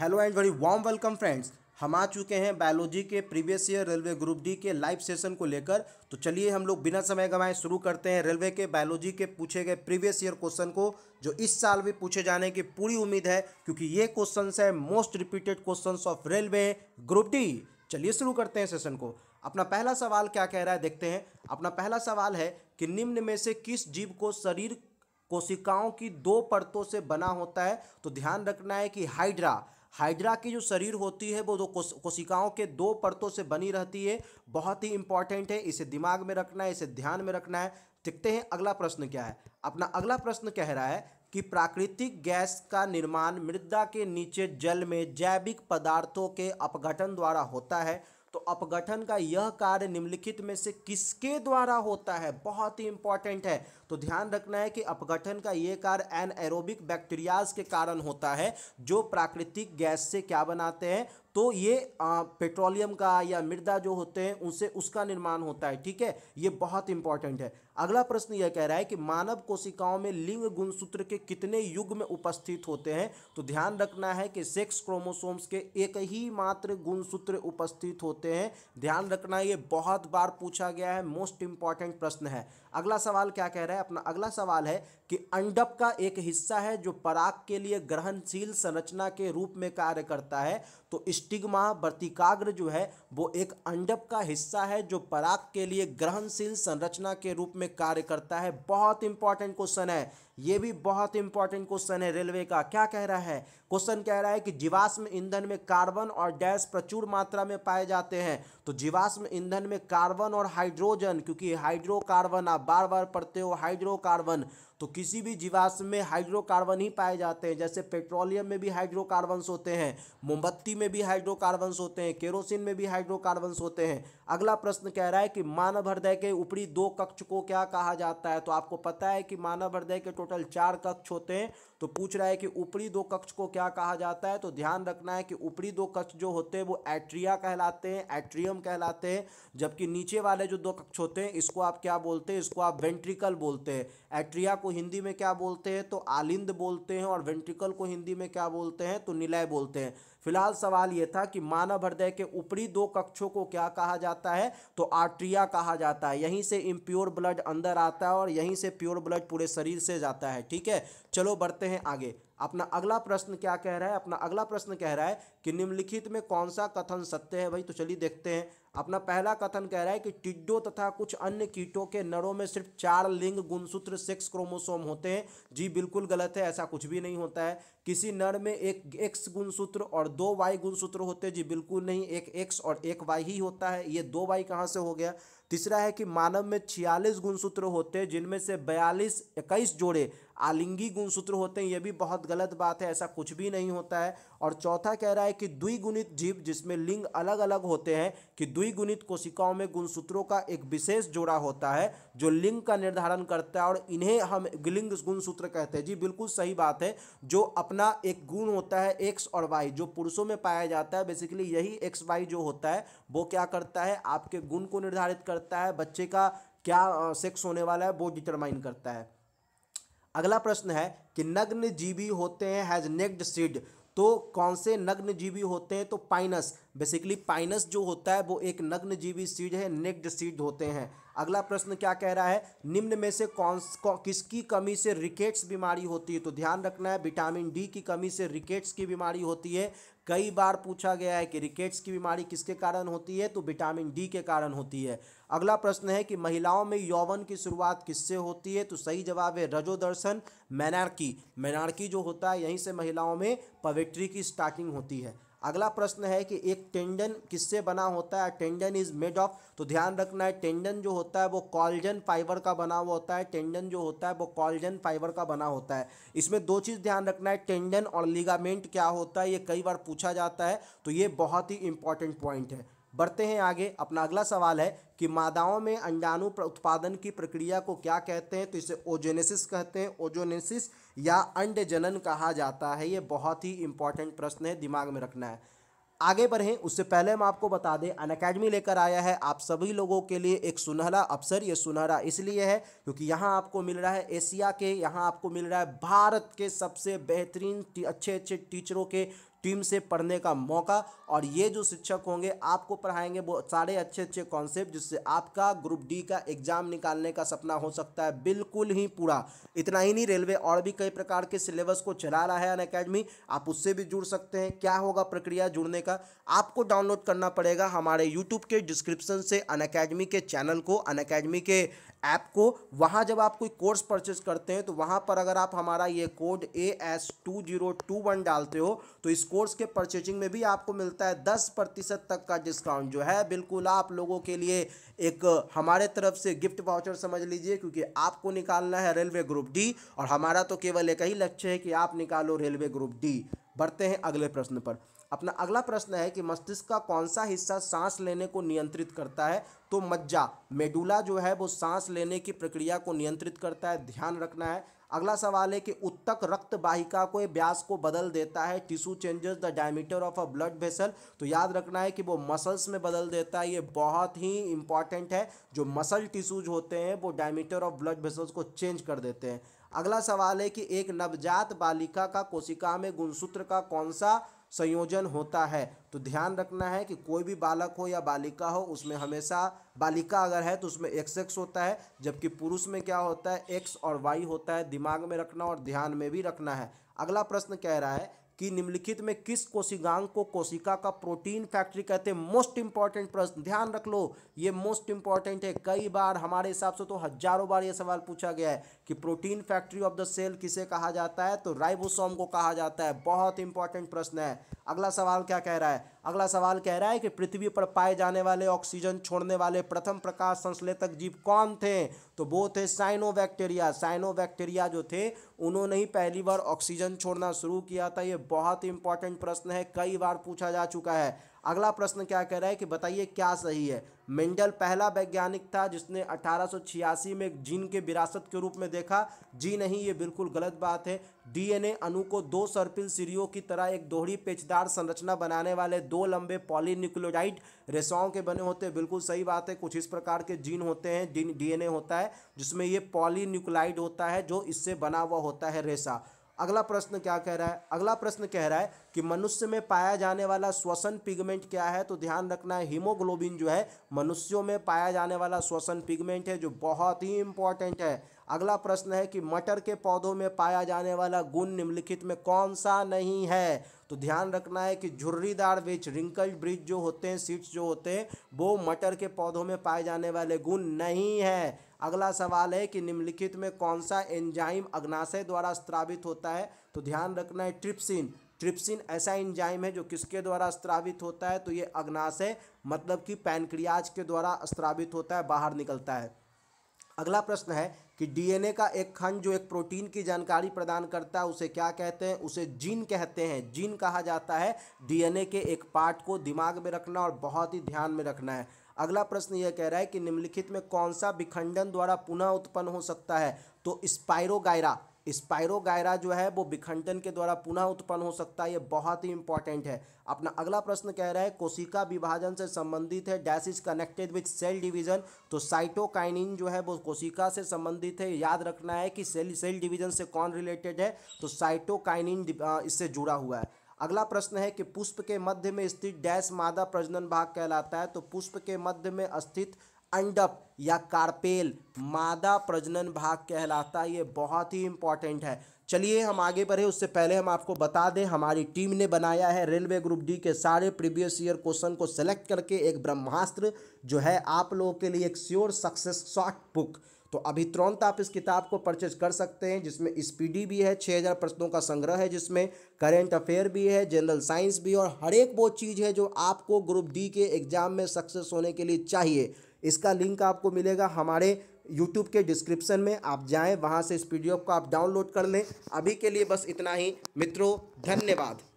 hello and very warm welcome friends हम आ चुके हैं बायोलॉजी के previous year railway group D के लाइव सेशन को लेकर तो चलिए हम लोग बिना समय गंवाए शुरू करते हैं रेलवे के बायोलॉजी के पूछे गए प्रीवियस ईयर क्वेश्चन को जो इस साल भी पूछे जाने की पूरी उम्मीद है क्योंकि ये क्वेश्चन है most repeated question of railway group D चलिए शुरू करते हैं सेशन को अपना पहला सवाल क्या कह रहा है देखते हैं अपना पहला सवाल है कि निम्न में से किस जीव को शरीर कोशिकाओं की दो परतों से बना होता है तो ध्यान रखना है कि हाइड्रा हाइड्रा की जो शरीर होती है वो दो कोशिकाओं के दो परतों से बनी रहती है बहुत ही इंपॉर्टेंट है इसे दिमाग में रखना है इसे ध्यान में रखना है देखते हैं अगला प्रश्न क्या है अपना अगला प्रश्न कह रहा है कि प्राकृतिक गैस का निर्माण मृदा के नीचे जल में जैविक पदार्थों के अपघटन द्वारा होता है तो अपगठन का यह कार्य निम्नलिखित में से किसके द्वारा होता है बहुत ही इंपॉर्टेंट है तो ध्यान रखना है कि अपगठन का यह कार्य एन एरोबिक बैक्टीरियाज के कारण होता है जो प्राकृतिक गैस से क्या बनाते हैं तो ये पेट्रोलियम का या मृदा जो होते हैं उनसे उसका निर्माण होता है ठीक है ये बहुत इंपॉर्टेंट है अगला प्रश्न यह कह रहा है कि मानव कोशिकाओं में लिंग गुणसूत्र के कितने युग में उपस्थित होते हैं तो ध्यान रखना है कि सेक्स क्रोमोसोम्स के एक ही मात्र गुणसूत्र उपस्थित होते हैं ध्यान रखना ये बहुत बार पूछा गया है मोस्ट इंपॉर्टेंट प्रश्न है अगला सवाल क्या कह रहा है अपना अगला सवाल है कि अंडप का एक हिस्सा है जो पराग के लिए ग्रहणशील संरचना के रूप में कार्य करता है तो स्टिग्मा वर्तिकाग्र जो है वो एक अंडप का हिस्सा है जो पराग के लिए ग्रहणशील संरचना के रूप में कार्य करता है बहुत इंपॉर्टेंट क्वेश्चन है ये भी बहुत इंपॉर्टेंट क्वेश्चन है रेलवे का क्या कह रहा है क्वेश्चन कह रहा है कि जीवाश्म ईंधन में कार्बन और गैस प्रचुर मात्रा में पाए जाते हैं तो जीवाश्म ईंधन में कार्बन और हाइड्रोजन क्योंकि हाइड्रोकार्बन आप बार बार पढ़ते हो हाइड्रोकार्बन तो किसी भी जीवाश्म में हाइड्रोकार्बन ही पाए जाते हैं जैसे पेट्रोलियम में भी हाइड्रोकार्बन्स होते हैं मोमबत्ती में भी हाइड्रोकार्बन्स होते हैं केरोसिन में भी हाइड्रोकार्बन्स होते हैं अगला प्रश्न कह रहा है कि मानव हृदय के ऊपरी दो कक्ष को क्या कहा जाता है तो आपको पता है कि मानव हृदय के टोटल चार कक्ष होते हैं तो पूछ रहा है कि ऊपरी दो कक्ष को क्या कहा जाता है तो ध्यान रखना है कि ऊपरी दो कक्ष जो होते हैं वो एट्रिया कहलाते हैं एट्रियम कहलाते हैं जबकि नीचे वाले जो दो कक्ष होते हैं इसको आप क्या बोलते हैं इसको आप वेंट्रिकल बोलते हैं एट्रिया को को हिंदी में क्या बोलते हैं तो आलिंद बोलते हैं और वेंट्रिकल को हिंदी में क्या बोलते हैं तो निलय बोलते हैं फिलहाल सवाल यह था कि मानव हृदय के ऊपरी दो कक्षों को क्या कहा जाता है तो आर्ट्रिया कहा जाता है यहीं से इम्प्योर ब्लड अंदर आता है और यहीं से प्योर ब्लड पूरे शरीर से जाता है ठीक है चलो बढ़ते हैं आगे अपना अगला प्रश्न क्या कह रहा है अपना अगला प्रश्न कह रहा है कि निम्नलिखित में कौन सा कथन सत्य है भाई तो चलिए देखते हैं अपना पहला कथन कह रहा है कि टिड्डो तथा कुछ अन्य कीटों के नरों में सिर्फ चार लिंग गुणसूत्र सेक्स क्रोमोसोम होते हैं जी बिल्कुल गलत है ऐसा कुछ भी नहीं होता है किसी नर में एक एक्स गुणसूत्र और दो वाई गुणसूत्र होते जी बिल्कुल नहीं एक एक्स और एक वाई ही होता है ये दो वाई कहाँ से हो गया तीसरा है कि मानव में छियालीस गुणसूत्र होते जिनमें से बयालीस इक्कीस जोड़े आलिंगी गुणसूत्र होते हैं ये भी बहुत गलत बात है ऐसा कुछ भी नहीं होता है और चौथा कह रहा है कि द्विगुणित जीव जिसमें लिंग अलग अलग होते हैं कि द्विगुणित कोशिकाओं में गुणसूत्रों का एक विशेष जोड़ा होता है जो लिंग का निर्धारण करता है और इन्हें हम लिंग गुणसूत्र कहते हैं जी बिल्कुल सही बात है जो अपना एक गुण होता है एक्स और वाई जो पुरुषों में पाया जाता है बेसिकली यही एक्स वाई जो होता है वो क्या करता है आपके गुण को निर्धारित करता है बच्चे का क्या सेक्स होने वाला है वो डिटरमाइन करता है अगला प्रश्न है कि नग्न जीवी होते हैं हैज नेक्ड सीड तो कौन से नग्न जीवी होते हैं तो पाइनस बेसिकली पाइनस जो होता है वो एक नग्न जीवी सीड है नेक्ड सीड होते हैं अगला प्रश्न क्या कह रहा है निम्न में से कौन किसकी कमी से रिकेट्स बीमारी होती है तो ध्यान रखना है विटामिन डी की कमी से रिकेट्स की बीमारी होती है कई बार पूछा गया है कि रिकेट्स की बीमारी किसके कारण होती है तो विटामिन डी के कारण होती है अगला प्रश्न है कि महिलाओं में यौवन की शुरुआत किससे होती है तो सही जवाब है रजोदर्शन मैनार्की मैनार्की जो होता है यहीं से महिलाओं में पवेट्री की स्टार्टिंग होती है अगला प्रश्न है कि एक टेंडन किससे बना होता है टेंडन इज मेड ऑफ तो ध्यान रखना है टेंडन जो होता है वो कॉलजन फाइबर का बना हुआ होता है टेंडन जो होता है वो कॉलजन फाइबर का बना होता है इसमें दो चीज़ ध्यान रखना है टेंडन और लिगामेंट क्या होता है ये कई बार पूछा जाता है तो ये बहुत ही इंपॉर्टेंट पॉइंट है बढ़ते हैं आगे अपना अगला सवाल है कि मादाओं में अंडाणु उत्पादन की प्रक्रिया को क्या कहते हैं तो इसे ओजेनेसिस कहते हैं ओजोनेसिस या अंड जनन कहा जाता है ये बहुत ही इंपॉर्टेंट प्रश्न है दिमाग में रखना है आगे बढ़ें उससे पहले हम आपको बता दें अन अकेडमी लेकर आया है आप सभी लोगों के लिए एक सुनहरा अवसर ये सुनहरा इसलिए है क्योंकि यहाँ आपको मिल रहा है एशिया के यहाँ आपको मिल रहा है भारत के सबसे बेहतरीन अच्छे अच्छे टीचरों के टीम से पढ़ने का मौका और ये जो शिक्षक होंगे आपको पढ़ाएंगे वो सारे अच्छे अच्छे कॉन्सेप्ट जिससे आपका ग्रुप डी का एग्जाम निकालने का सपना हो सकता है बिल्कुल ही पूरा इतना ही नहीं रेलवे और भी कई प्रकार के सिलेबस को चला रहा है अन अकेडमी आप उससे भी जुड़ सकते हैं क्या होगा प्रक्रिया जुड़ने का आपको डाउनलोड करना पड़ेगा हमारे यूट्यूब के डिस्क्रिप्शन से अन अकेडमी के चैनल को अन के ऐप को वहाँ जब आप कोई कोर्स परचेज करते हैं तो वहाँ पर अगर आप हमारा ये code A S two zero two one डालते हो तो इस कोर्स के परचेजिंग में भी आपको मिलता है दस प्रतिशत तक का डिस्काउंट जो है बिल्कुल आप लोगों के लिए एक हमारे तरफ से गिफ्ट वाउचर समझ लीजिए क्योंकि आपको निकालना है रेलवे ग्रुप डी और हमारा तो केवल एक ही लक्ष्य है कि आप निकालो रेलवे ग्रुप डी बढ़ते हैं अगले प्रश्न पर अपना अगला प्रश्न है कि मस्तिष्क का कौन सा हिस्सा सांस लेने को नियंत्रित करता है तो मज्जा मेडुला जो है वो सांस लेने की प्रक्रिया को नियंत्रित करता है ध्यान रखना है अगला सवाल है कि उत्तक रक्त वाहिका को व्यास को बदल देता है tissue changes the diameter of a blood vessel तो याद रखना है कि वो मसल्स में बदल देता है ये बहुत ही इंपॉर्टेंट है जो मसल टिश्यूज होते हैं वो डायमीटर ऑफ ब्लड वेसल्स को चेंज कर देते हैं अगला सवाल है कि एक नवजात बालिका का कोशिका में गुणसूत्र का कौन सा संयोजन होता है तो ध्यान रखना है कि कोई भी बालक हो या बालिका हो उसमें हमेशा बालिका अगर है तो उसमें एक्स एक्स होता है जबकि पुरुष में क्या होता है एक्स और वाई होता है दिमाग में रखना और ध्यान में भी रखना है अगला प्रश्न कह रहा है कि निम्नलिखित में किस कोशिकांग को कोशिका का प्रोटीन फैक्ट्री कहते हैं मोस्ट इंपॉर्टेंट प्रश्न ध्यान रख लो ये मोस्ट इंपॉर्टेंट है कई बार हमारे हिसाब से तो हजारों बार ये सवाल पूछा गया है कि protein factory of the cell किसे कहा जाता है तो राइबोसोम को कहा जाता है बहुत इंपॉर्टेंट प्रश्न है अगला सवाल क्या कह रहा है अगला सवाल कह रहा है कि पृथ्वी पर पाए जाने वाले ऑक्सीजन छोड़ने वाले प्रथम प्रकाश संश्लेषक जीव कौन थे तो वो थे साइनो बैक्टेरिया साइनो बैक्टेरिया जो थे उन्होंने ही पहली बार ऑक्सीजन छोड़ना शुरू किया था ये बहुत ही इंपॉर्टेंट प्रश्न है कई बार पूछा जा चुका है अगला प्रश्न क्या कह रहा है कि बताइए क्या सही है मेंडल पहला वैज्ञानिक था जिसने अठारह में जीन के विरासत के रूप में देखा जी नहीं ये बिल्कुल गलत बात है डीएनए अणु को दो सर्पिल सीरियों की तरह एक दोहरी पेचदार संरचना बनाने वाले दो लंबे पॉलीन्यूक्लोडाइट रेसाओं के बने होते हैं बिल्कुल सही बात है कुछ इस प्रकार के जीन होते हैं डीएनए होता है जिसमें ये पॉलीन्यूक्लाइड होता है जो इससे बना हुआ होता है रेसा अगला प्रश्न क्या कह रहा है अगला प्रश्न कह रहा है कि मनुष्य में पाया जाने वाला श्वसन पिगमेंट क्या है तो ध्यान रखना है हीमोग्लोबिन जो है मनुष्यों में पाया जाने वाला श्वसन पिगमेंट है जो बहुत ही इंपॉर्टेंट है अगला प्रश्न है कि मटर के पौधों में पाया जाने वाला गुण निम्नलिखित में कौन सा नहीं है तो ध्यान रखना है कि झुर्रीदार बीज रिंकल ब्रिज जो होते हैं सीड्स जो होते हैं वो मटर के पौधों में पाए जाने वाले गुण नहीं है अगला सवाल है कि निम्नलिखित में कौन सा एंजाइम अग्नाशय द्वारा स्त्रावित होता है तो ध्यान रखना है ट्रिप्सिन ट्रिप्सिन ऐसा एंजाइम है जो किसके द्वारा स्त्रावित होता है तो ये अग्नाशय मतलब कि पैनक्रियाज के द्वारा स्त्रावित होता है बाहर निकलता है अगला प्रश्न है कि डीएनए का एक खंड जो एक प्रोटीन की जानकारी प्रदान करता है उसे क्या कहते हैं उसे जीन कहते हैं जीन कहा जाता है डीएनए के एक पार्ट को दिमाग में रखना और बहुत ही ध्यान में रखना है अगला प्रश्न यह कह रहा है कि निम्नलिखित में कौन सा विखंडन द्वारा पुनः उत्पन्न हो सकता है तो स्पायरोगायरा स्पायरोगायरा जो है वो विखंडन के द्वारा पुनः उत्पन्न हो सकता है ये बहुत ही इंपॉर्टेंट है अपना अगला प्रश्न कह रहा है कोशिका विभाजन से संबंधित है dash is connected with cell division तो साइटोकाइनिन जो है वो कोशिका से संबंधित है याद रखना है कि सेल सेल डिवीजन से कौन रिलेटेड है तो साइटोकाइनिन इससे जुड़ा हुआ है अगला प्रश्न है कि पुष्प के मध्य में स्थित डैश मादा प्रजनन भाग कहलाता है तो पुष्प के मध्य में स्थित अंडप या कार्पेल मादा प्रजनन भाग कहलाता है ये बहुत ही इंपॉर्टेंट है चलिए हम आगे बढ़े उससे पहले हम आपको बता दें हमारी टीम ने बनाया है रेलवे ग्रुप डी के सारे प्रीवियस ईयर क्वेश्चन को सेलेक्ट करके एक ब्रह्मास्त्र जो है आप लोगों के लिए एक श्योर सक्सेस शॉर्ट बुक तो अभी तुरंत आप इस किताब को परचेज कर सकते हैं जिसमें स्पीडी भी है 6000 प्रश्नों का संग्रह है जिसमें करेंट अफेयर भी है जनरल साइंस भी और हर एक वो चीज़ है जो आपको ग्रुप डी के एग्जाम में सक्सेस होने के लिए चाहिए इसका लिंक आपको मिलेगा हमारे यूट्यूब के डिस्क्रिप्शन में आप जाएं वहाँ से इस पी को आप डाउनलोड कर लें अभी के लिए बस इतना ही मित्रों धन्यवाद